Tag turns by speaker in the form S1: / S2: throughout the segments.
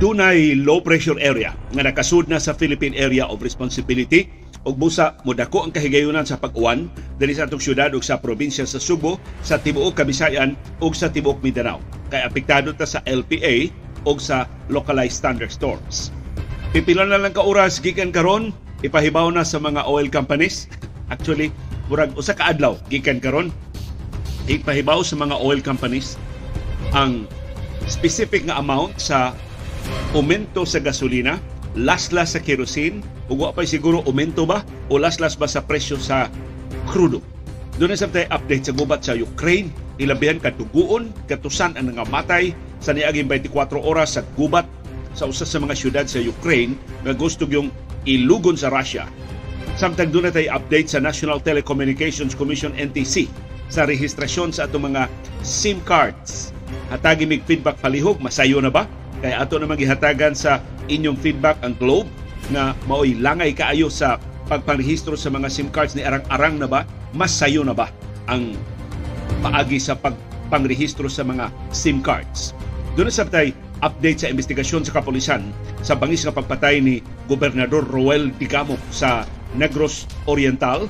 S1: dunay low pressure area nga nakasud na sa Philippine Area of Responsibility ug busa modako ang kahigayunan sa pag-uwan diri sa atong syudad ug sa probinsya sa Subo, sa tibuok Kabisayan ug sa tibuok Mindanao. Kay apektado ta sa LPA ug sa localized thunderstorms. Pipila na lang ka oras gikan karon ipahibaw na sa mga oil companies. Actually, murag usa ka adlaw gikan karon ipahibaw sa mga oil companies ang specific nga amount sa umento sa gasolina, laslas sa kerosene, ug wa pa siguro umento ba o laslas ba sa presyo sa krudo. Doon sa tay update sa gubat sa Ukraine, ilabihan katuguon, katusan ang nangamatay sa niaging 24 oras sa gubat sa usa sa mga syudad sa Ukraine nga gusto yung ilugon sa Russia. Samtang doon tay update sa National Telecommunications Commission NTC sa rehistrasyon sa atong mga SIM cards. Hatagi mig feedback palihog, masayo na ba Kay ato namang gihatagan sa inyong feedback ang Globe na maoy langay kaayo sa pagparehistro sa mga SIM cards ni arang-arang na ba? Mas sayo na ba ang paagi sa pagpangrehistro sa mga SIM cards? Doon sa tay update sa investigasyon sa kapulisan sa bangis nga pagpatay ni Gobernador Roel Digamo sa Negros Oriental.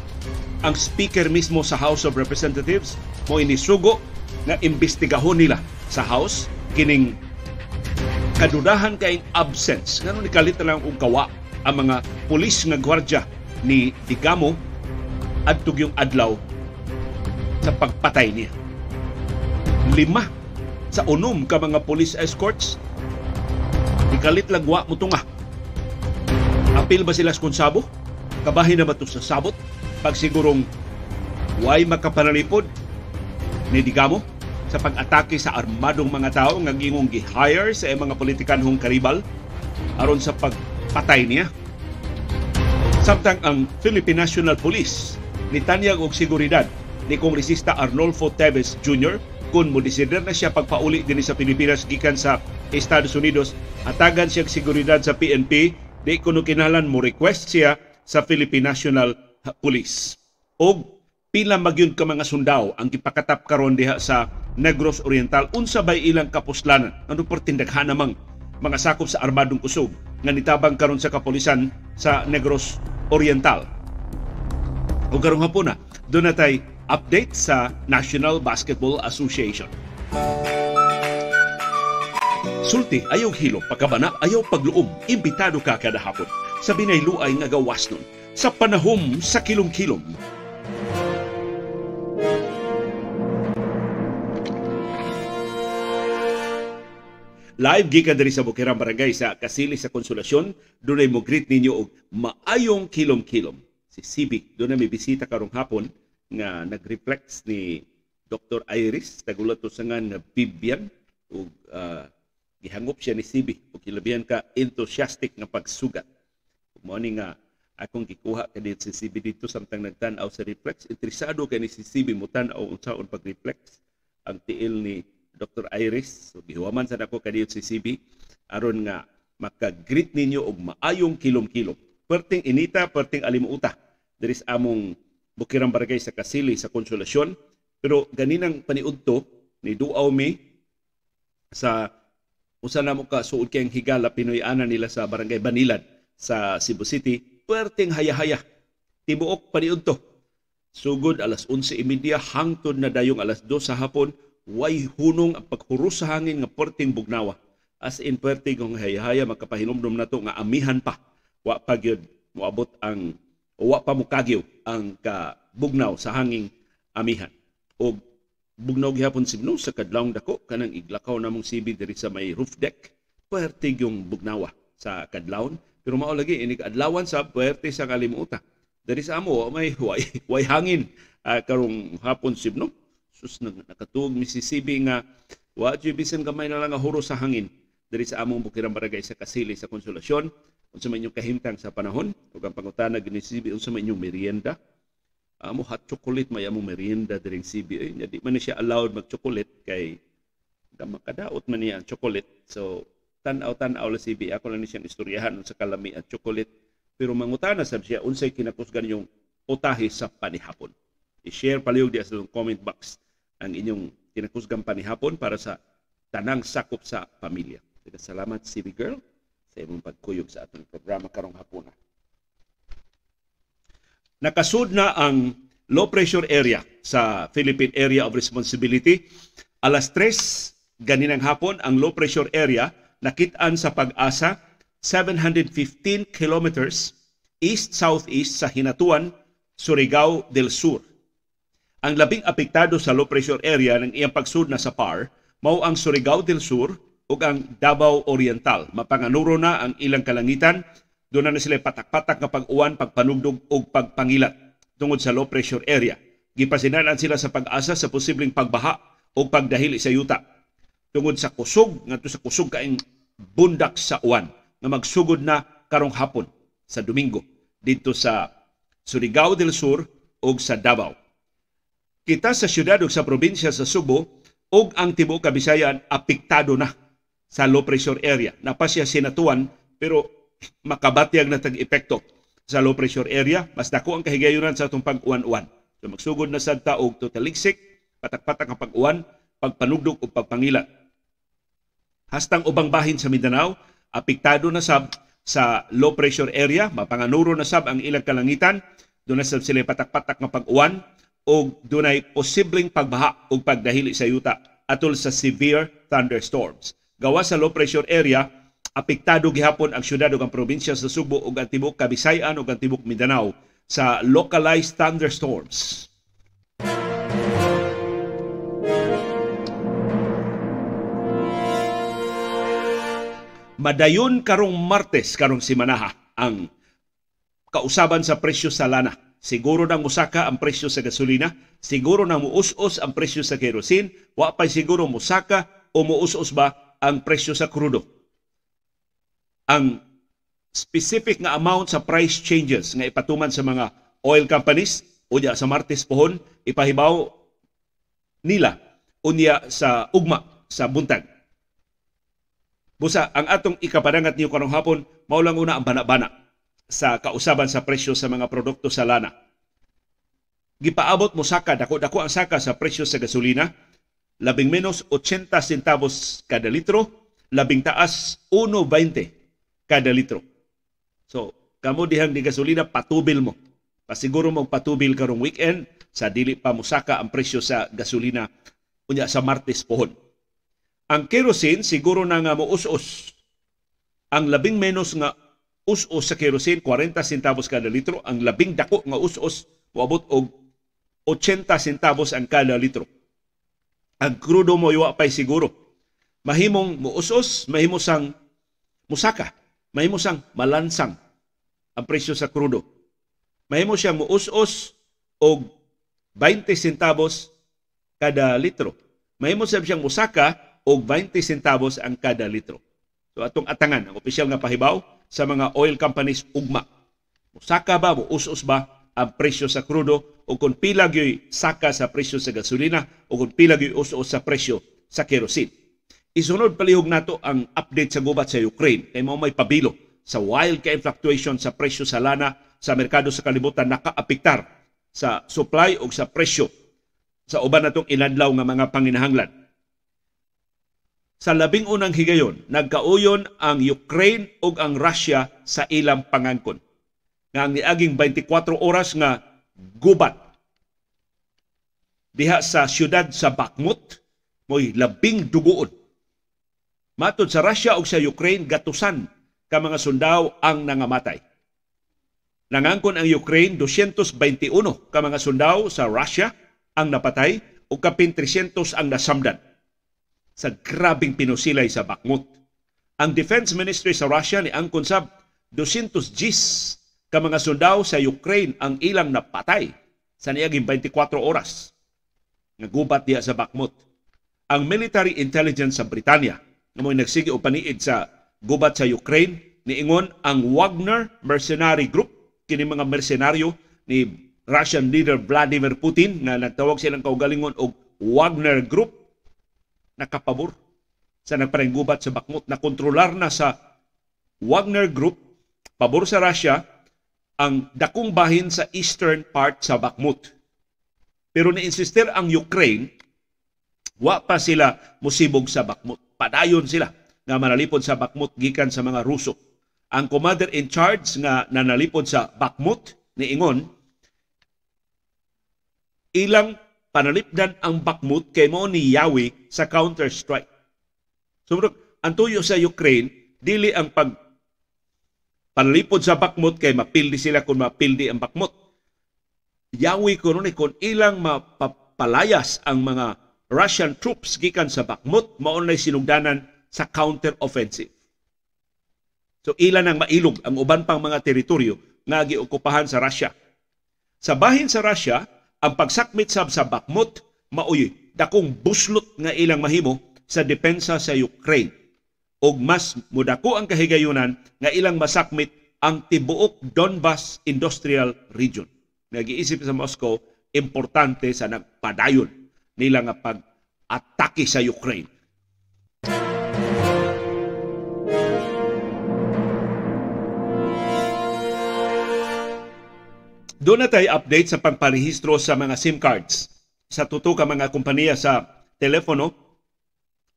S1: Ang speaker mismo sa House of Representatives mo inisugo na imbestigahon nila sa House kining kadudahan kay absence. Ngano ni kalit lang og kawa ang mga pulis nga gwardiya ni Digamo adtog yung adlaw sa pagpatay niya. Lima sa unom ka mga police escorts ni kalit lang wa mo tunga. Apil ba sila sa sabo? Kabahin na ba ito sa sabot? Pag sigurong way makapanalipod ni Digamo? sa pag-atake sa armadong mga tao nga gingong gihire sa mga politikanhong karibal aron sa pagpatay niya. Samtang ang Philippine National Police ni Tanyag og seguridad ni Kongresista Arnolfo Teves Jr. kung modesider na siya pagpauli din sa Pilipinas gikan sa Estados Unidos atagan siya seguridad sa PNP di kuno kinalan mo request siya sa Philippine National Police. Og pila magyud ka mga sundao ang gipakatap karon diha sa Negros Oriental unsa bay ilang kapuslanan ano pertindaghan namang mga sakop sa armadong kusog nga nitabang karon sa kapolisan sa Negros Oriental o karong hapon na doon natay update sa National Basketball Association Sulti ayaw hilo pagkabana ayaw pagluom imbitado ka kada hapon sa binayluay nga gawas nun sa panahom sa kilong-kilong Live gikan diri sa Bukirang Barangay sa Kasili sa Konsolasyon, dunay mo greet ninyo og maayong kilom-kilom. Si Civic dunay may bisita karong hapon nga nag ni Dr. Iris tagulat sa nga Bibian ug uh, ah, gihangop siya ni Civic og kilabihan ka enthusiastic nga pagsugat. Mao ni nga ah, akong gikuha kani si Civic dito samtang nagtan-aw sa reflex interesado kani si Civic mo tan-aw unsaon pag-reflex ang tiil ni Dr. Iris. So, gihuwaman sa dako kadiyot si CB aron nga makagreet ninyo og maayong kilom-kilom. Perting inita, perting alimuta. There is among Bukirang Barangay sa Kasili sa Konsolasyon. Pero ganinang paniudto ni Duaw mi sa usa na mo ka suod kayang higala Pinoyanan nila sa Barangay Banilan sa Cebu City, perting haya-haya. Tibuok paniudto. Sugod alas 11:30 e hangtod na dayong alas 2 sa hapon way hunong ang paghurus sa hangin nga perting bugnawa. As in perting kung hayahaya makapahinomdom nato nga amihan pa. Wa pa moabot ang wa pa mukagyo ang kabugnaw sa hangin amihan. O bugnaw gihapon sibno sa kadlawng dako kanang iglakaw namong sibi diri sa may roof deck perting yung bugnawa sa kadlawon pero mao lagi inig adlawan sa puwerte sa kalimutan. Dari sa amo, may way, way hangin uh, karong hapon sibno. Sus nang nakatuog Mississippi nga wa bisan gamay na lang huro sa hangin diri sa among bukirang barangay sa Kasili sa Konsolasyon unsa may inyong kahimtang sa panahon ug ang pangutana ni CBA unsa may inyong merienda amo hot chocolate may among merienda diri sa CBA nya di man siya allowed mag chocolate kay makadaot man niya ang chocolate so tan-aw tan-aw la CBA ako lang ni siyang istoryahan sa kalami at chocolate pero mangutana sab siya unsay kinakusgan yung otahe sa panihapon i-share palihog di sa comment box ang inyong tinakusgang panihapon para sa tanang sakop sa pamilya. Salamat, City Girl, sa imong pagkuyog sa atong programa karong hapuna. Nakasud na ang low pressure area sa Philippine Area of Responsibility. Alas 3 ganinang hapon ang low pressure area nakitaan sa pag-asa 715 kilometers east-southeast sa Hinatuan, Surigao del Sur. Ang labing apektado sa low pressure area ng iyang pagsudna sa PAR mao ang Surigao del Sur o ang Davao Oriental. Mapanganuro na ang ilang kalangitan. Doon na sila patak-patak nga pag-uwan, pagpanugdog o pagpangilat tungod sa low pressure area. Gipasinanan sila sa pag-asa sa posibleng pagbaha o pagdahil sa yuta. Tungod sa kusog, nga sa kusog kaing bundak sa uwan na magsugod na karong hapon sa Domingo dito sa Surigao del Sur o sa Davao kita sa syudad ug sa probinsya sa Subo ug ang tibo kabisayan Bisayan apektado na sa low pressure area. Napa sinatuan pero makabatyag na tag-epekto sa low pressure area. Mas dako ang kahigayunan sa atong pag-uwan-uwan. So magsugod na sa taog og totaliksik, patak-patak ang pag-uwan, pagpanugdog ug pagpangila. Hastang ubang bahin sa Mindanao apektado na sab sa low pressure area, mapanganuro na sab ang ilang kalangitan, doon na sab sila patak-patak nga pag-uwan, o dunay posibleng pagbaha o pagdahili sa yuta atol sa severe thunderstorms. Gawa sa low pressure area, apektado gihapon ang syudad ug ang probinsya sa Subo ug ang tibok Kabisayan ug ang tibok Mindanao sa localized thunderstorms. Madayon karong Martes karong simanaha ang kausaban sa presyo sa lana siguro na musaka ang presyo sa gasolina, siguro na muus-us ang presyo sa kerosene, wa pa siguro musaka o muus-us ba ang presyo sa krudo. Ang specific nga amount sa price changes nga ipatuman sa mga oil companies o sa Martes pohon ipahibaw nila unya sa ugma sa buntag. Busa, ang atong ikapadangat niyo karong hapon, maulang una ang bana-bana sa kausaban sa presyo sa mga produkto sa lana. Gipaabot mo saka, dako-dako ang saka sa presyo sa gasolina, labing menos 80 centavos kada litro, labing taas 1.20 kada litro. So, kamo dihang di gasolina, patubil mo. Pasiguro mo patubil karong weekend sa dili pa musaka ang presyo sa gasolina unya sa Martes pohon. Ang kerosene siguro na nga muus-us. Ang labing menos nga us-us sa kerosene, 40 centavos kada litro. Ang labing dako nga us-us, wabot og 80 centavos ang kada litro. Ang krudo mo iwa pa'y siguro. Mahimong muus-us, mahimo sang musaka, mahimo sang malansang ang presyo sa krudo. Mahimo siya muus-us og 20 centavos kada litro. Mahimo siya siyang musaka og 20 centavos ang kada litro. So atong atangan ang opisyal nga pahibaw sa mga oil companies ugma. Saka ba, us-us ba ang presyo sa krudo o kung pila gyoy saka sa presyo sa gasolina o kung pila gyoy us-us sa presyo sa kerosene. Isunod palihog nato ang update sa gubat sa Ukraine kay mao may pabilo sa wild kay fluctuation sa presyo sa lana sa merkado sa kalibutan nakaapektar sa supply o sa presyo sa uban natong inadlaw nga mga panginahanglan sa labing unang higayon, nagkauyon ang Ukraine ug ang Russia sa ilang pangangkon. Nga ang niaging 24 oras nga gubat diha sa siyudad sa Bakhmut mo'y labing duguon. Matod sa Russia ug sa Ukraine gatusan ka mga sundao ang nangamatay. Nangangkon ang Ukraine 221 ka mga sundao sa Russia ang napatay ug kapin 300 ang nasamdan sa grabing pinusilay sa Bakhmut. Ang defense ministry sa Russia ni Angkon Sab, 200 gis ka mga sundao sa Ukraine ang ilang napatay sa niaging 24 oras nagubat gubat diya sa Bakhmut. Ang military intelligence sa Britanya nga mo'y nagsigi o paniid sa gubat sa Ukraine niingon ang Wagner Mercenary Group kini mga mersenaryo ni Russian leader Vladimir Putin na nagtawag silang kaugalingon og Wagner Group nakapabor sa nagparenggubat sa Bakhmut na kontrolar na sa Wagner Group, pabor sa Russia, ang dakong bahin sa eastern part sa Bakhmut. Pero na-insister ang Ukraine, wa pa sila musibog sa Bakhmut. Padayon sila nga manalipod sa Bakhmut gikan sa mga Ruso. Ang commander in charge nga nanalipod sa Bakhmut ni Ingon, ilang panalipdan ang Bakhmut kay mao ni Yahweh sa counter-strike. Sumurog, ang tuyo sa Ukraine, dili ang pag panalipod sa Bakhmut kay mapildi sila kung mapildi ang Bakhmut. Yahweh kuno ni kung ilang mapapalayas ang mga Russian troops gikan sa Bakhmut, maunay sinugdanan sa counter-offensive. So ilan ang mailog ang uban pang mga teritoryo na giokupahan sa Russia. Sa bahin sa Russia, ang pagsakmit sab sa Bakhmut maoy dakong buslot nga ilang mahimo sa depensa sa Ukraine ug mas mudako ang kahigayunan nga ilang masakmit ang tibuok Donbas Industrial Region. Nagiisip sa Moscow importante sa nagpadayon nila nga pag-atake sa Ukraine Doon na tayo update sa pagparehistro sa mga SIM cards sa tuto ka mga kumpanya sa telepono.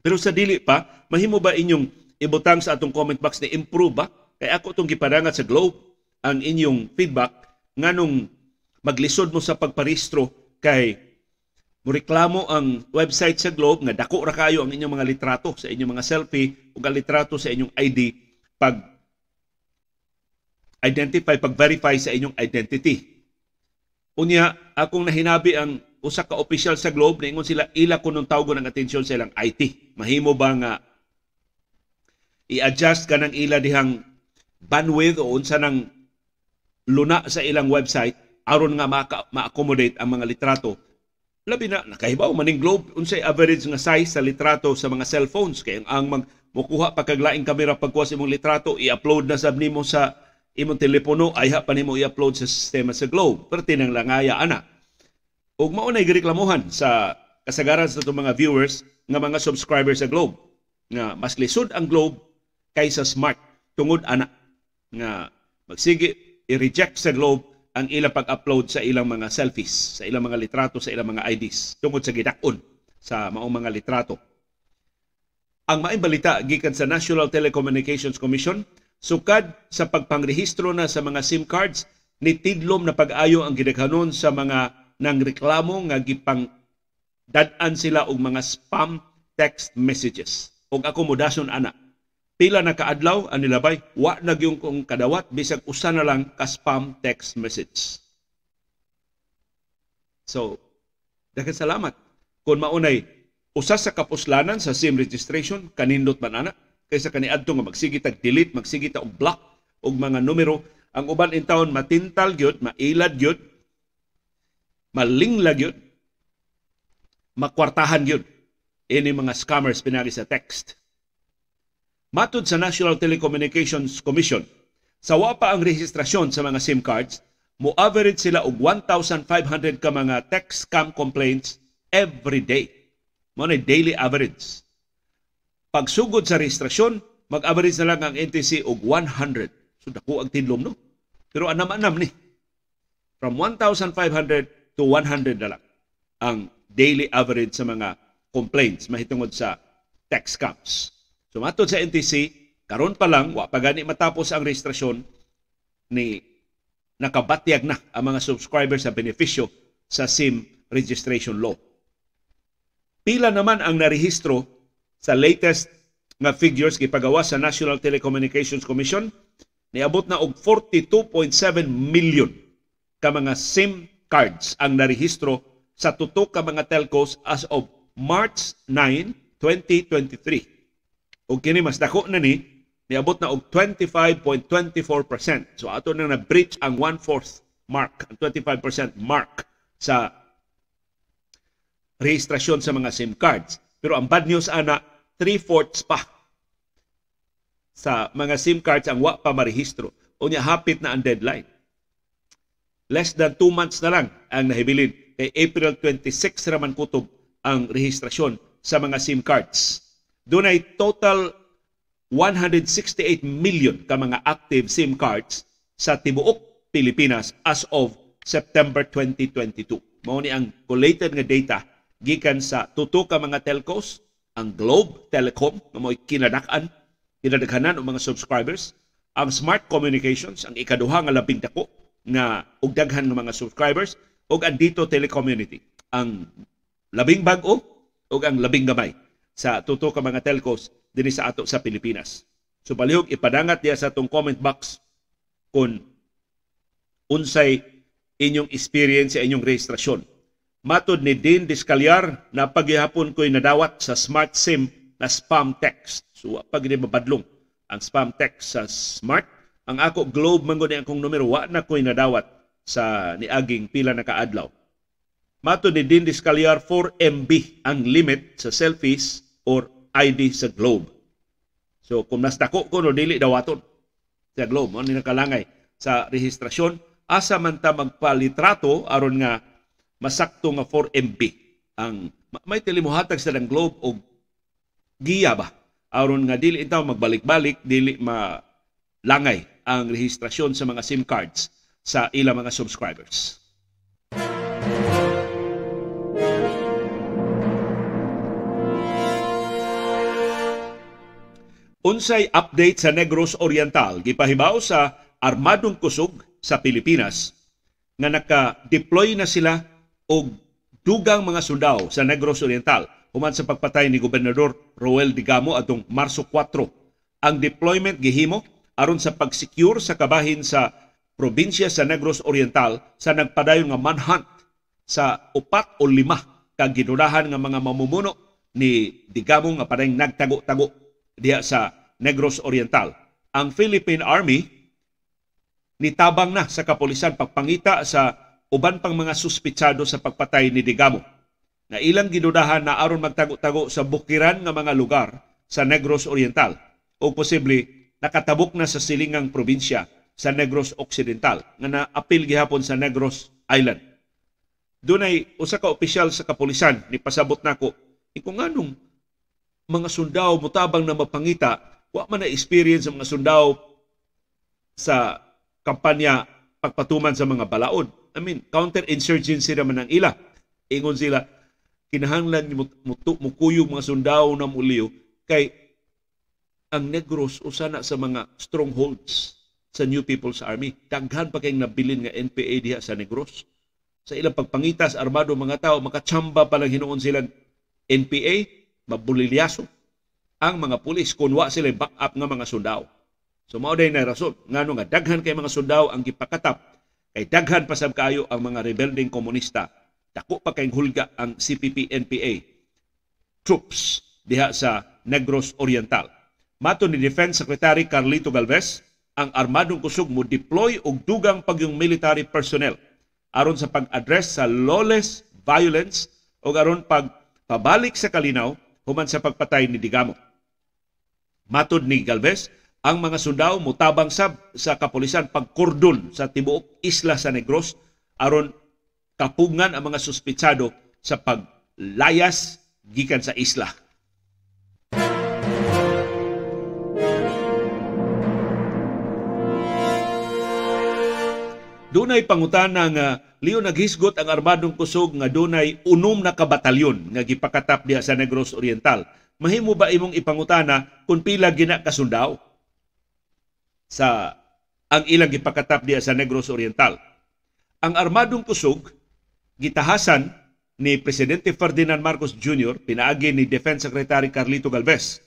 S1: Pero sa dili pa, mahimo ba inyong ibutang sa atong comment box na improve ba? Kay ako itong giparangat sa Globe ang inyong feedback nganong maglisod mo sa pagparehistro kay mo reklamo ang website sa Globe nga dako ra kayo ang inyong mga litrato sa inyong mga selfie o ang litrato sa inyong ID pag identify pag verify sa inyong identity Unya, akong nahinabi ang usa ka opisyal sa Globe ningon sila ila nung tawgo ang atensyon sa ilang IT. Mahimo ba nga i-adjust ka ng ila dihang bandwidth o unsa ng luna sa ilang website aron nga ma- accommodate ang mga litrato labi na nakahibaw maning globe unsay average nga size sa litrato sa mga cellphones kay ang mag mukuha pa kag kamera pagkuha sa imong litrato i-upload na sab nimo sa imong telepono ayha pa nimo i-upload sa sistema sa Globe pero langaya ana ug mao nay gireklamohan sa kasagaran sa itong mga viewers nga mga subscribers sa Globe nga mas lisod ang Globe kaysa Smart tungod ana nga magsige i-reject sa Globe ang ilang pag-upload sa ilang mga selfies, sa ilang mga litrato, sa ilang mga IDs tungod sa gidakon sa maong mga litrato. Ang maimbalita gikan sa National Telecommunications Commission Sukad sa pagpangrehistro na sa mga SIM cards, nitidlom na pag-ayo ang gidaghanon sa mga nang reklamo nga gipang dadan sila og mga spam text messages og akomodasyon ana. Pila na kaadlaw ang nilabay, wa na gyung kong kadawat bisag usa na lang ka spam text message. So, daghang salamat kung maunay usa sa kapuslanan sa SIM registration kanindot man ana kaysa kaniadto nga magsigit og delete magsigit ta og block og mga numero ang uban in town matintal gyud mailad gyud malinglag gyud makwartahan gyud ini mga scammers pinagi sa text matud sa National Telecommunications Commission sa wapa ang rehistrasyon sa mga SIM cards mo average sila og 1500 ka mga text scam complaints every day mo na daily average pagsugod sa registrasyon, mag-average na lang ang NTC og 100. So dako ang tinlom no. Pero anam-anam ni. From 1,500 to 100 na lang ang daily average sa mga complaints mahitungod sa tax scams. So matod sa NTC, karon pa lang wa pa gani matapos ang registrasyon ni nakabatyag na ang mga subscribers sa benepisyo sa SIM registration law. Pila naman ang narehistro sa latest nga figures gipagawa sa National Telecommunications Commission, niabot na og 42.7 million ka mga SIM cards ang narehistro sa tutok ka mga telcos as of March 9, 2023. Og kini mas dako na ni niabot na og 25.24%. So ato na na-breach ang 1/4 mark, ang 25% mark sa rehistrasyon sa mga SIM cards. Pero ang bad news ana, three-fourths pa sa mga SIM cards ang wa pa marehistro. Unya hapit na ang deadline. Less than 2 months na lang ang nahibilin kay April 26 raman kutob ang rehistrasyon sa mga SIM cards. Doon ay total 168 million ka mga active SIM cards sa tibuok Pilipinas as of September 2022. Mao ni ang collated nga data gikan sa tuto ka mga telcos ang Globe Telecom na mo'y kinadak-an, kinadaghanan ang mga subscribers. Ang Smart Communications, ang ikaduha nga labing dako na ugdaghan ng mga subscribers. O ang Dito Telecommunity, ang labing bago o ang labing gamay sa tuto ka mga telcos din sa ato sa Pilipinas. So palihog ipadangat niya sa itong comment box kung unsay inyong experience sa inyong registrasyon Matod ni Dean Discalyar na pagihapon ko'y nadawat sa smart SIM na spam text. So, pag ni mabadlong ang spam text sa smart, ang ako globe man ni akong numero, wa na ko'y nadawat sa niaging pila na kaadlaw. Matod ni Dean Discalyar, 4 MB ang limit sa selfies or ID sa globe. So, kung nas ko, no, dili dawaton sa globe. Ano nakalangay sa rehistrasyon? Asa man ta magpalitrato aron nga masakto nga 4 MB ang may tilimuhatag sa ng globe og giya ba aron nga dili itaw magbalik-balik dili ma langay ang rehistrasyon sa mga SIM cards sa ilang mga subscribers. Unsay update sa Negros Oriental gipahibaw sa armadong kusog sa Pilipinas nga naka-deploy na sila og dugang mga sundao sa Negros Oriental human sa pagpatay ni Gobernador Roel Digamo atong Marso 4. Ang deployment gihimo aron sa pag-secure sa kabahin sa probinsya sa Negros Oriental sa nagpadayon nga manhunt sa upat o lima kag gidudahan nga mga mamumuno ni Digamo nga parang nagtago-tago diha sa Negros Oriental. Ang Philippine Army nitabang na sa kapulisan pagpangita sa uban pang mga suspitsado sa pagpatay ni Digamo na ilang gidudahan na aron magtago-tago sa bukiran nga mga lugar sa Negros Oriental o posible nakatabok na sa silingang probinsya sa Negros Occidental nga naapil gihapon sa Negros Island. Dunay usa ka opisyal sa kapulisan ni pasabot nako ikong anong mga sundao mutabang na mapangita wa man na experience ang mga sundao sa kampanya pagpatuman sa mga balaod I mean, counter-insurgency naman ang ila. Ingon sila, kinahanglan ni mukuyog mga sundao na muliyo kay ang negros usa na sa mga strongholds sa New People's Army. Daghan pa kayong nabilin nga NPA diha sa negros. Sa ilang pagpangitas, armado mga tao, makachamba pa lang hinuon silang NPA, mabulilyaso. Ang mga pulis, kunwa sila back up ng mga sundao. So mao na rason, nga nga daghan kay mga sundao ang gipakatap Kay daghan pa sab kayo ang mga rebelding komunista. Dako pa kayong hulga ang CPP-NPA troops diha sa Negros Oriental. Mato ni Defense Secretary Carlito Galvez, ang armadong kusog mo deploy og dugang pagyong military personnel aron sa pag-address sa lawless violence o aron pagpabalik sa kalinaw human sa pagpatay ni Digamo. Matod ni Galvez, ang mga sundao mutabang sab sa kapulisan pagkordon sa tibuok isla sa Negros aron kapungan ang mga suspitsado sa paglayas gikan sa isla. Dunay pangutana nga liyo naghisgot ang armadong kusog nga dunay unom na kabatalyon nga gipakatap diha sa Negros Oriental. Mahimo ba imong ipangutana kung pila gina kasundao? sa ang ilang gipakatap diya sa Negros Oriental. Ang armadong kusog gitahasan ni presidente Ferdinand Marcos Jr. pinaagi ni Defense Secretary Carlito Galvez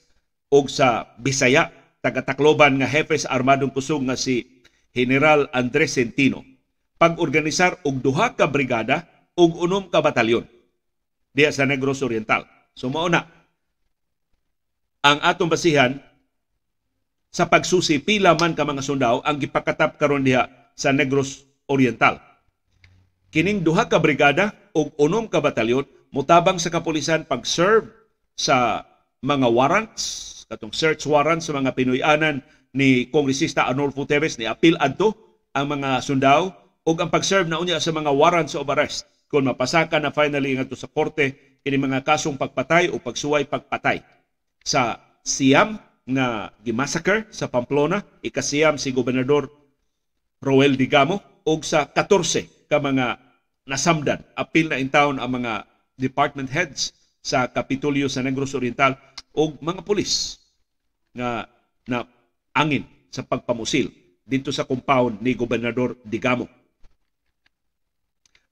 S1: og sa Bisaya taga-Tacloban nga hepe sa armadong kusog nga si General Andres Centino pag-organisar og duha ka brigada og unom ka batalyon diya sa Negros Oriental. So mao ang atong basihan sa pagsusi pila man ka mga sundao ang gipakatap karon diha sa Negros Oriental. Kining duha ka brigada ug unom ka batalyon mutabang sa kapulisan pag-serve sa mga warrants, katong search warrants sa mga Pinoyanan ni Kongresista Arnolfo Teves ni apil adto ang mga sundao ug ang pag-serve na unya sa mga warrants of arrest kung mapasaka na finally ngadto sa korte kini mga kasong pagpatay o pagsuway pagpatay sa Siam nga gimassacre sa Pamplona, ikasiyam si Gobernador Roel Digamo og sa 14 ka mga nasamdan. Apil na in town ang mga department heads sa Kapitulyo sa Negros Oriental o mga pulis nga na angin sa pagpamusil dito sa compound ni Gobernador Digamo.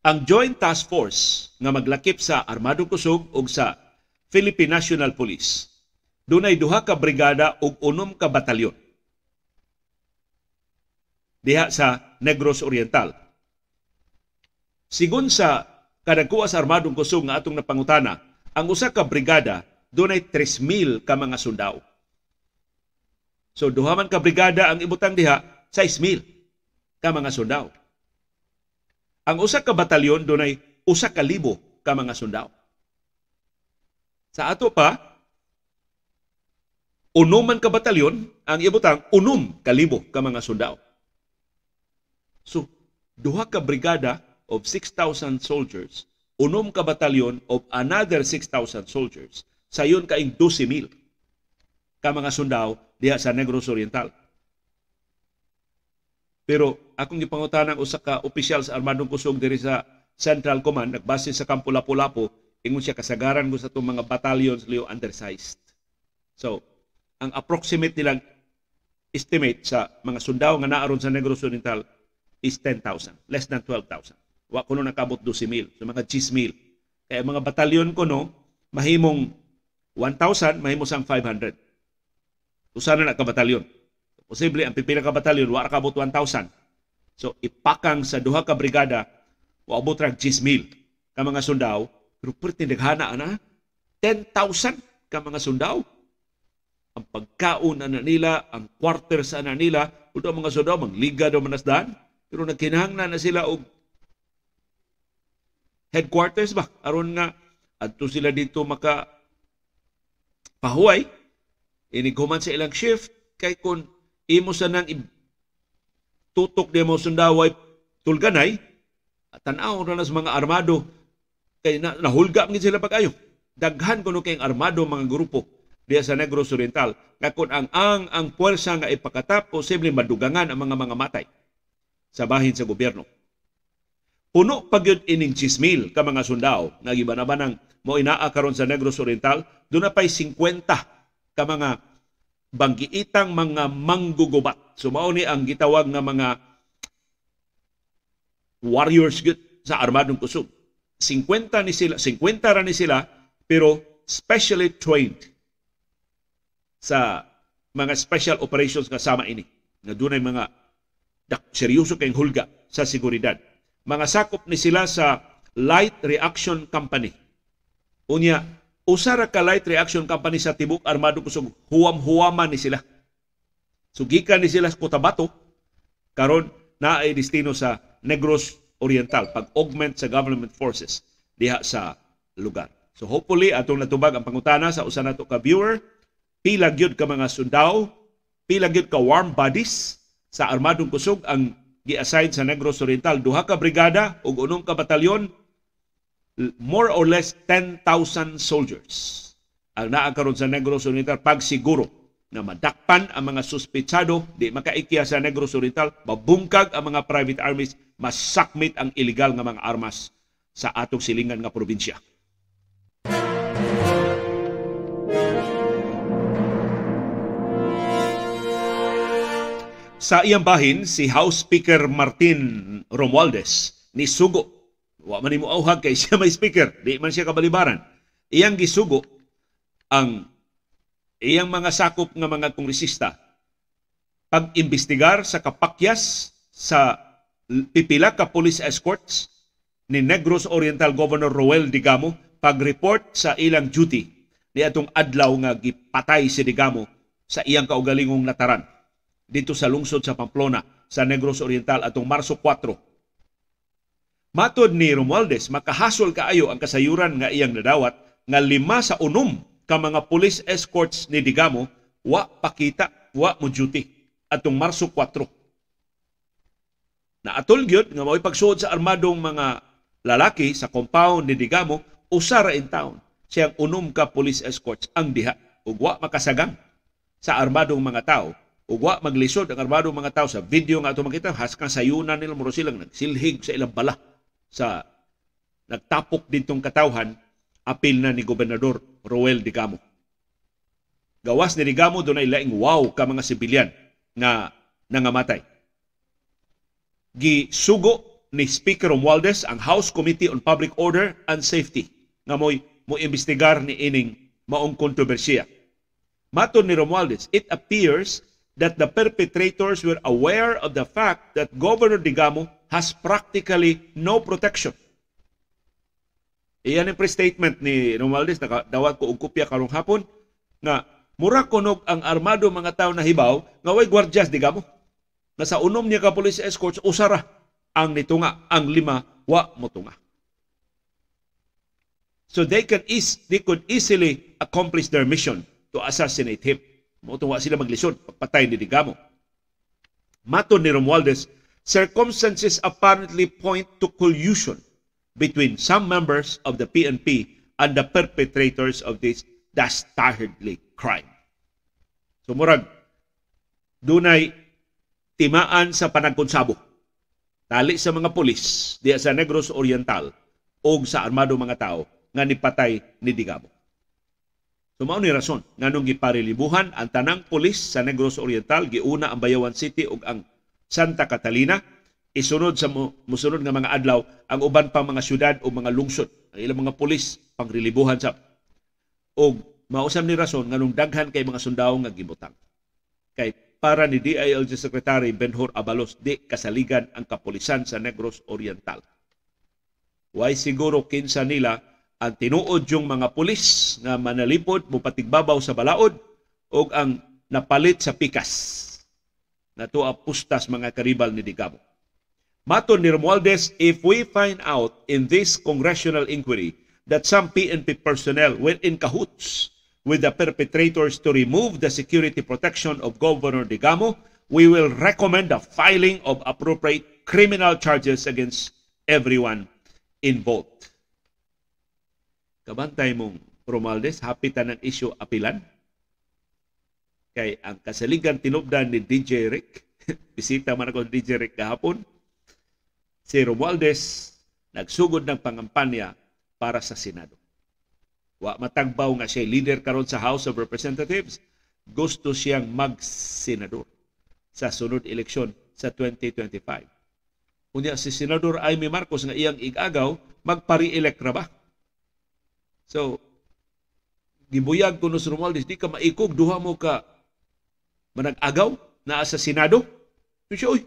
S1: Ang Joint Task Force nga maglakip sa Armadong Kusog o sa Philippine National Police dunay duha ka brigada ug unom ka batalyon diha sa Negros Oriental. Sigun sa kadagkuha sa armadong kusog nga atong napangutana, ang usa ka brigada dunay 3,000 ka mga sundao. So duha man ka brigada ang ibutang diha 6,000 ka mga sundao. Ang usa ka batalyon dunay usa ka libo ka mga sundao. Sa ato pa, unuman ka batalyon, ang ibutang unom kalibo ka mga sundao. So, duha ka brigada of 6,000 soldiers, unom ka batalyon of another 6,000 soldiers, sayon kaing 12,000 ka mga sundao diha sa Negros Oriental. Pero akong gipangutanang usa ka opisyal sa Armadong Kusog diri sa Central Command nagbase sa Kampo Lapu-Lapu ingon siya kasagaran ko sa itong mga battalions Leo undersized. So, ang approximate nilang estimate sa mga sundao nga naaron sa Negros Oriental is 10,000, less than 12,000. Wa kuno nakabot 12,000, so mga 10,000. Kaya mga batalyon ko no, mahimong 1,000, mahimong sang 500. Usana na ka batalyon. Posible ang pipila ka batalyon wa kabot 1,000. So ipakang sa duha ka brigada wa abot rag 10,000 ka mga sundao, pero pertindaghana ana 10,000 ka mga sundao ang pagkaon na nila, ang quarter sa na nila, kuno mga sudaw, magliga daw manasdan, pero nagkinahanglan na sila og headquarters ba? aron nga, adto sila dito maka pahuway, iniguman sa ilang shift, kay kung imo sa nang tutok demo sundaway tulganay, at tanaw na nas mga armado, kay na, nahulga man sila pagayo. Daghan kuno kay armado mga grupo diya sa Negros Oriental nga ang ang ang puwersa nga ipakatap posible madugangan ang mga mga matay sa bahin sa gobyerno. Puno pagyud ining chismil ka mga sundao nga gibanabanang mo inaa karon sa Negros Oriental do na pay 50 ka mga banggiitang mga manggugubat. Sumao ni ang gitawag nga mga warriors gud sa armadong kusog. 50 ni sila, 50 ra ni sila pero specially trained sa mga special operations nga sama ini nga dunay mga dak, seryoso kayong hulga sa seguridad. Mga sakop ni sila sa Light Reaction Company. Unya, usara ka Light Reaction Company sa Tibok Armado kusog huwam-huwaman ni sila. Sugikan ni sila sa Cotabato karon na ay destino sa Negros Oriental pag-augment sa government forces diha sa lugar. So hopefully atong natubag ang pangutana sa usa nato ka viewer pila gyud ka mga sundao, pila gyud ka warm bodies sa armadong kusog ang gi-assign sa Negros Oriental duha ka brigada ug unom ka batalyon more or less 10,000 soldiers ang naa karon sa Negros Oriental pagsiguro na madakpan ang mga suspetsado di makaikya sa Negros Oriental mabungkag ang mga private armies masakmit ang ilegal nga mga armas sa atong silingan nga probinsya sa iyang bahin si House Speaker Martin Romualdez ni sugo. Wa man nimo auhag kay siya may speaker, di man siya kabalibaran. Iyang gisugo ang iyang mga sakop nga mga kongresista pag-imbestigar sa kapakyas sa pipila ka police escorts ni Negros Oriental Governor Roel Digamo pag-report sa ilang duty ni atong adlaw nga gipatay si Digamo sa iyang kaugalingong nataran dito sa lungsod sa Pamplona sa Negros Oriental atong Marso 4. Matod ni Romualdez, makahasol kaayo ang kasayuran nga iyang nadawat nga lima sa unom ka mga police escorts ni Digamo wa pakita, wa mo duty atong Marso 4. Na atol gyud nga mao'y pagsuod sa armadong mga lalaki sa compound ni Digamo usa ra in town siyang unom ka police escorts ang diha ug wa makasagang sa armadong mga tao Ugwa maglisod ang armado mga tao sa video nga ato makita, haskang sayunan nila muro silang nagsilhig sa ilang bala sa nagtapok dintong katawhan, apil na ni Gobernador Roel Digamo. Gawas ni Digamo doon ay laing wow ka mga sibilyan nga nangamatay. Gisugo ni Speaker Romualdez ang House Committee on Public Order and Safety nga mo'y mo imbestigar ni ining maong kontrobersiya. Maton ni Romualdez, it appears that the perpetrators were aware of the fact that Governor Digamo has practically no protection. Iyan ang pre-statement ni Romualdez, nakadawat ko og kopya karong hapon, nga mura kunog ang armado mga tao na hibaw, nga way gwardyas, Digamo. Nasa unom niya ka police escorts, usara ang nitunga, ang lima, wa motunga. So they can is they could easily accomplish their mission to assassinate him. Mautuwa sila maglisod, pagpatay ni Digamo. Mato ni Romualdez, circumstances apparently point to collusion between some members of the PNP and the perpetrators of this dastardly crime. So murag, dunay timaan sa panagkonsabo. Tali sa mga pulis, diya sa Negros Oriental o sa armado mga tao nga nipatay ni Digamo. So mao ni rason nganong giparilibuhan ang tanang pulis sa Negros Oriental giuna ang Bayawan City ug ang Santa Catalina isunod sa musunod nga mga adlaw ang uban pang mga syudad o mga lungsod ang ilang mga pulis pangrilibuhan sa og mausam ni rason nganong daghan kay mga sundao nga gibutang kay para ni DILG Secretary Benhur Abalos di kasaligan ang kapulisan sa Negros Oriental. Why siguro kinsa nila ang tinuod yung mga pulis nga manalipod mupatigbabaw sa balaod o ang napalit sa pikas na to pustas mga karibal ni Digamo. Maton ni Romualdez, if we find out in this congressional inquiry that some PNP personnel went in cahoots with the perpetrators to remove the security protection of Governor Digamo, we will recommend the filing of appropriate criminal charges against everyone involved. Kabantay mong Romaldes, hapit ng isyo apilan. Kay ang kasaligan tinubdan ni DJ Rick, bisita man ako ni DJ Rick kahapon, si Romualdez nagsugod ng pangampanya para sa Senado. Wa matagbaw nga siya leader karon sa House of Representatives, gusto siyang mag-senador sa sunod eleksyon sa 2025. Unya si Senador Amy Marcos nga iyang igagaw, magpare-elect ra ba? So, gibuyag ko si Romualdez, di ka maikog, duha mo ka manag na asasinado. Senado. So siya, uy,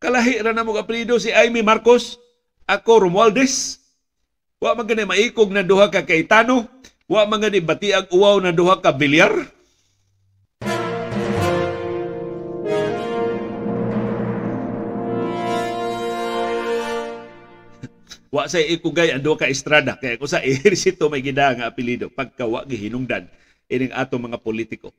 S1: kalahi ra na mo apelido si Amy Marcos, ako Romualdez. Wa man ganay maikog na duha ka kaitano, wa man ganay batiag uwaw na duha ka bilyar. Wa sa ikugay ando ka estrada kay ako sa ehersito may gida nga apelyido pagka wa gihinungdan ining ato mga politiko.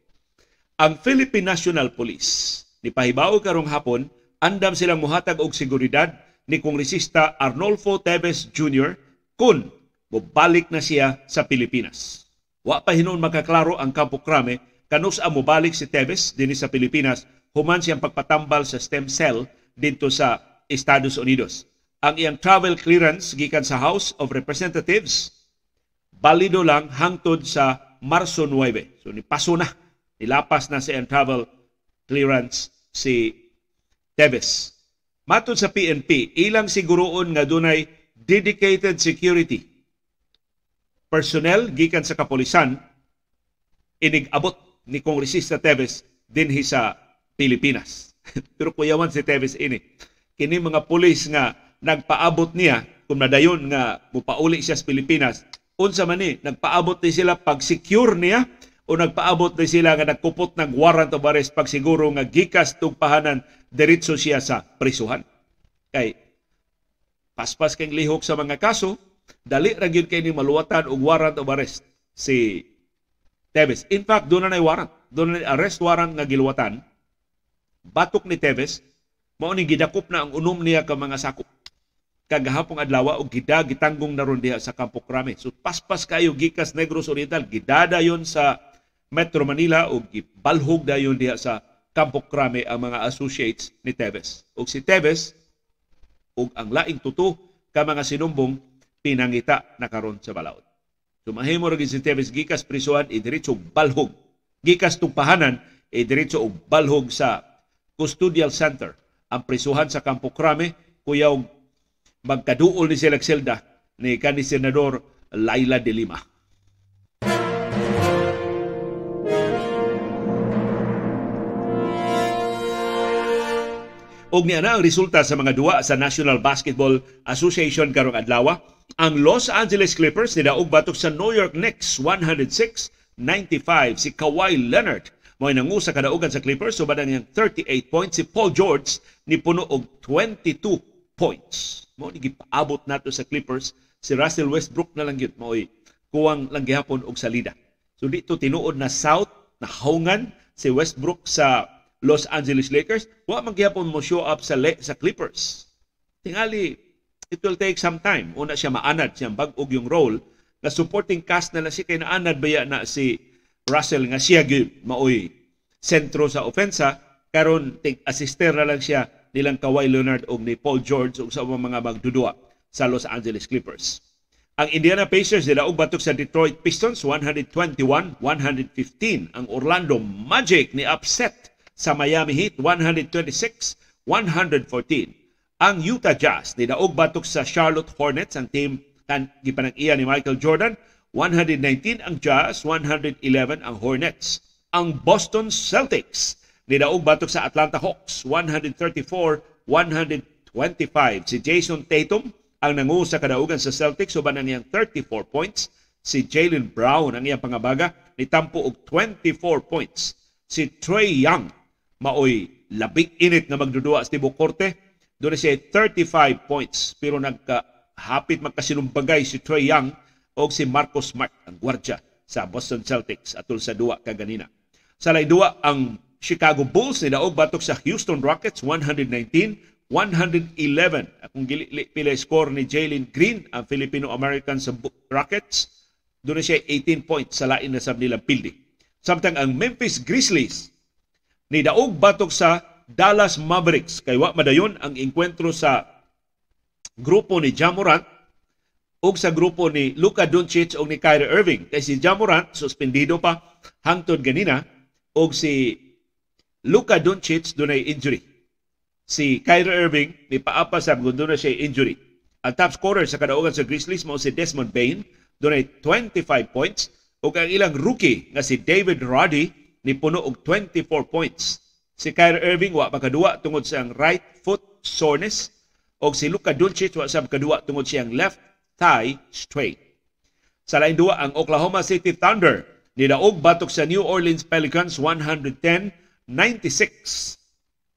S1: Ang Philippine National Police ni pahibaw karong hapon andam silang muhatag og seguridad ni Kongresista Arnolfo Teves Jr. kun mobalik na siya sa Pilipinas. Wa pa hinon makaklaro ang kampo krame kanus ang mobalik si Teves dinhi sa Pilipinas human siyang pagpatambal sa stem cell dito sa Estados Unidos ang iyang travel clearance gikan sa House of Representatives balido lang hangtod sa Marso 9. So nipaso na, nilapas na sa iyang travel clearance si Teves. Matod sa PNP, ilang siguroon nga dunay dedicated security personnel gikan sa kapulisan inigabot ni Kongresista Teves dinhi sa Pilipinas. Pero kuyawan si Teves ini. Kini mga pulis nga nagpaabot niya kung nadayon nga mupauli siya sa Pilipinas unsa man ni nagpaabot ni sila pag secure niya o nagpaabot ni sila nga nagkupot ng warrant of arrest pag siguro nga gikas tug pahanan diretso siya sa prisuhan kay paspas kay lihok sa mga kaso dali ra gyud kay ni maluwatan og warrant of arrest si Teves in fact do na nay warrant do na arrest warrant nga giluwatan batok ni Teves mao ni gidakop na ang unom niya ka mga sakop kagahapong adlaw og gida gitanggong naron diha sa Campo Crame. So paspas kayo gikas Negros Oriental gidada yon sa Metro Manila o gibalhog dayon diha sa Campo Crame ang mga associates ni Teves. O si Teves og ang laing tuto ka mga sinumbong pinangita na karon sa balaod. So mahimo ra si Teves gikas prisuhan idiretso e balhog. Gikas tumpahanan idiritso e og balhog sa custodial center ang prisuhan sa Campo Crame kuyaw magkaduol ni sila Silda ni kani Senador Laila de Lima. Og niya na ang resulta sa mga duwa sa National Basketball Association karong adlaw. Ang Los Angeles Clippers nidaog batok sa New York Knicks 106-95 si Kawhi Leonard mo nangu sa kadaugan sa Clippers subad ang 38 points si Paul George ni puno og 22 points. Mo ni gipaabot nato sa Clippers si Russell Westbrook na lang gyud maoy kuwang lang gihapon og salida. So dito tinuod na South na haungan si Westbrook sa Los Angeles Lakers, wa man gyapon mo show up sa Le- sa Clippers. Tingali it will take some time una siya maanad siyang bag-og yung role na supporting cast na lang si kay naanad baya na si Russell nga siya gyud maoy sentro sa ofensa karon tig assister na lang siya nilang Kawhi Leonard o ni Paul George o sa mga magdudua sa Los Angeles Clippers. Ang Indiana Pacers nila og batok sa Detroit Pistons 121-115. Ang Orlando Magic ni upset sa Miami Heat 126-114. Ang Utah Jazz nila og batok sa Charlotte Hornets ang team kan gipanag-iya ni Michael Jordan 119 ang Jazz, 111 ang Hornets. Ang Boston Celtics Nidaog batok sa Atlanta Hawks, 134-125. Si Jason Tatum ang nangu sa kadaugan sa Celtics, suban ang niyang 34 points. Si Jalen Brown ang iyang pangabaga, nitampo og 24 points. Si Trey Young, maoy labing init nga magdudua sa Tibok Korte, doon siya 35 points. Pero nagkahapit magkasinumbagay si Trey Young o si Marcos Smart, ang gwardya sa Boston Celtics atol sa duwa kaganina. Sa lay duwa ang Chicago Bulls nilaog batok sa Houston Rockets 119-111. Akong gili pila score ni Jalen Green ang Filipino-American sa Rockets. Doon siya 18 points sa lain na sab nilang building. Samtang ang Memphis Grizzlies ni daog batok sa Dallas Mavericks kay wa madayon ang engkwentro sa grupo ni Jamorant ug sa grupo ni Luka Doncic ug ni Kyrie Irving kay si Jamorant suspendido pa hangtod ganina ug si Luka Doncic dunay injury. Si Kyrie Irving ni paapa sa kung siya injury. Ang top scorer sa kadaugan sa Grizzlies mao si Desmond Bain dunay 25 points ug ang ilang rookie nga si David Roddy ni puno og 24 points. Si Kyrie Irving wa pagkaduwa tungod sa right foot soreness og si Luka Doncic wa sab kaduwa tungod sa left thigh strain. Sa lain duwa ang Oklahoma City Thunder nidaog batok sa New Orleans Pelicans 110 96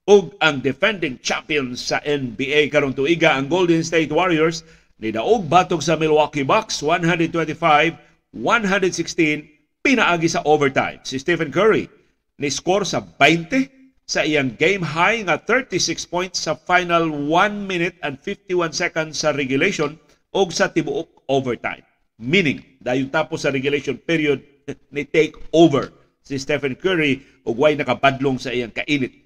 S1: ug ang defending champions sa NBA karong tuiga ang Golden State Warriors ni daog batok sa Milwaukee Bucks 125-116 pinaagi sa overtime. Si Stephen Curry ni score sa 20 sa iyang game high nga 36 points sa final 1 minute and 51 seconds sa regulation o sa tibuok overtime. Meaning, dayon tapos sa regulation period ni take over si Stephen Curry og way nakabadlong sa iyang kainit.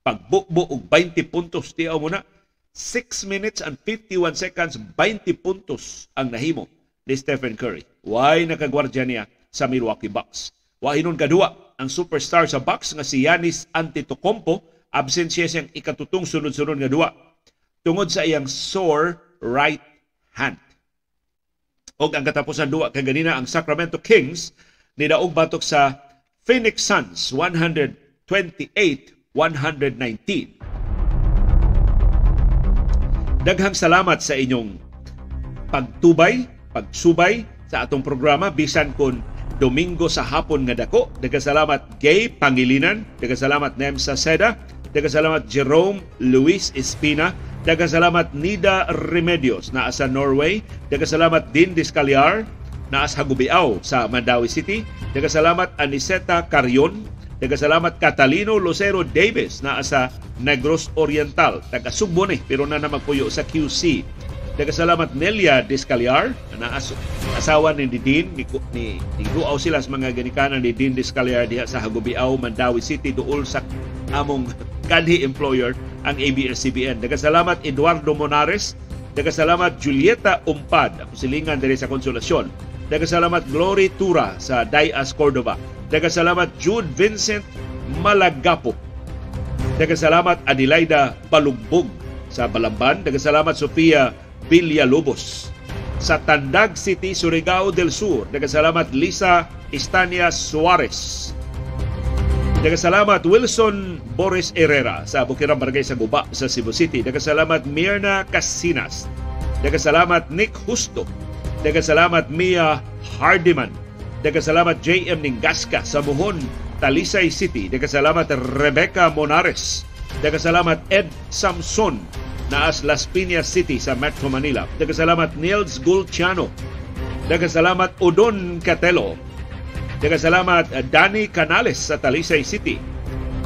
S1: Pagbukbo og 20 puntos tiaw mo na 6 minutes and 51 seconds 20 puntos ang nahimo ni Stephen Curry. Way nakagwardya niya sa Milwaukee Bucks. Wa hinon kadua ang superstar sa Bucks nga si Giannis Antetokounmpo absent siya siyang ikatutong sunod-sunod nga duwa tungod sa iyang sore right hand. Og ang katapusan duwa kay ganina ang Sacramento Kings nidaog batok sa Phoenix Suns 128-119. Daghang salamat sa inyong pagtubay, pagsubay sa atong programa bisan kon Domingo sa hapon nga dako. Dagasalamat Gay Pangilinan, dagasalamat Nem Seda, dagasalamat Jerome Luis Espina, dagasalamat Nida Remedios na sa Norway, dagasalamat Din Discaliar, naas hagubiaw sa Mandawi City. Dagasalamat Aniseta Carion. Dagasalamat Catalino Lucero Davis na sa Negros Oriental. Taga Sugbo ni pero na na magpuyo sa QC. Dagasalamat Nelia Discaliar na as- asawa ni Didin ni, ni, ni Guaw sila sa mga ganikanan ni Didin Discaliar diha sa Hagubiaw, Mandawi City duol sa among kanhi employer ang ABS-CBN. Dagasalamat Eduardo Monares Dagasalamat Julieta Umpad, ako silingan diri sa konsolasyon. Dagasalamat Glory Tura sa Dayas Cordoba. Dagasalamat Jude Vincent Malagapo. Dagasalamat Adelaida Palugbog sa Balamban. Dagasalamat Sofia Villalobos. Sa Tandag City, Surigao del Sur. Dagasalamat Lisa Estania Suarez. Dagasalamat Wilson Boris Herrera sa Bukirang Barangay sa Guba sa Cebu City. Dagasalamat Mirna Casinas. Dagasalamat Nick Husto Daga salamat Mia Hardiman. Daga salamat JM Ningaska sa Buhon, Talisay City. Daga salamat Rebecca Monares. Daga salamat Ed Samson naas Las Piñas City sa Metro Manila. Daga salamat Nils Gulciano. Daga salamat Odon Catelo. Daga salamat Danny Canales sa Talisay City.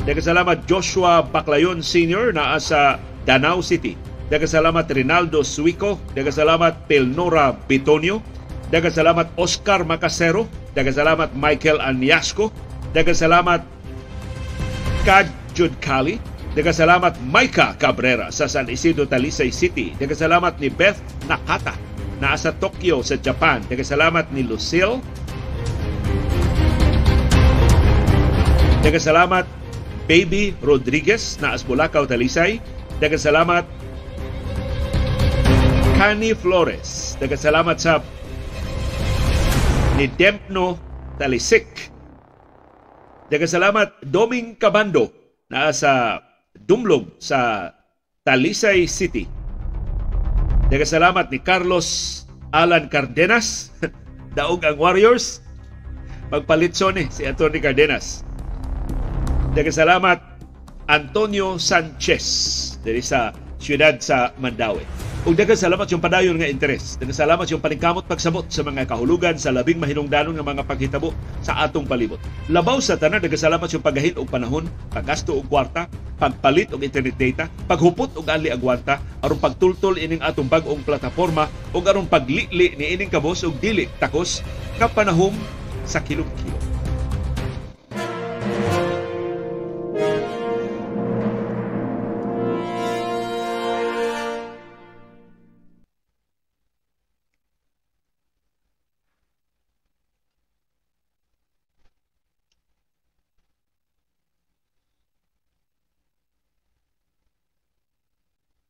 S1: Daga salamat Joshua Baclayon Senior naa sa Danau City. Dagasalamat Rinaldo Suico, dagasalamat Pelnora Bitonio, dagasalamat Oscar Macasero, dagasalamat Michael Anyasco, dagasalamat Kad Judkali, dagasalamat Maika Cabrera sa San Isidro Talisay City, dagasalamat ni Beth Nakata na sa Tokyo sa Japan, dagasalamat ni Lucille Dagasalamat Baby Rodriguez na Asbulakaw Talisay. Dagasalamat Connie Flores. Nagkasalamat sa ni Dempno Talisik. Nagkasalamat Doming Cabando na sa Dumlog sa Talisay City. Nagkasalamat ni Carlos Alan Cardenas. Daog ang Warriors. Magpalitson eh, si Anthony Cardenas. Nagkasalamat Antonio Sanchez dari sa siyudad sa Mandawi. Ug daghang salamat yung padayon nga interes. Daghang salamat yung paningkamot pagsabot sa mga kahulugan sa labing mahinungdanon nga mga paghitabo sa atong palibot. Labaw sa tanan daghang salamat yung pagahit og panahon, paggasto og kwarta, pagpalit og internet data, paghupot og anli agwanta aron pagtultol ining atong bag-ong plataporma og aron paglili ni ining kabos og dili takos nga panahom sa kilog-kilog.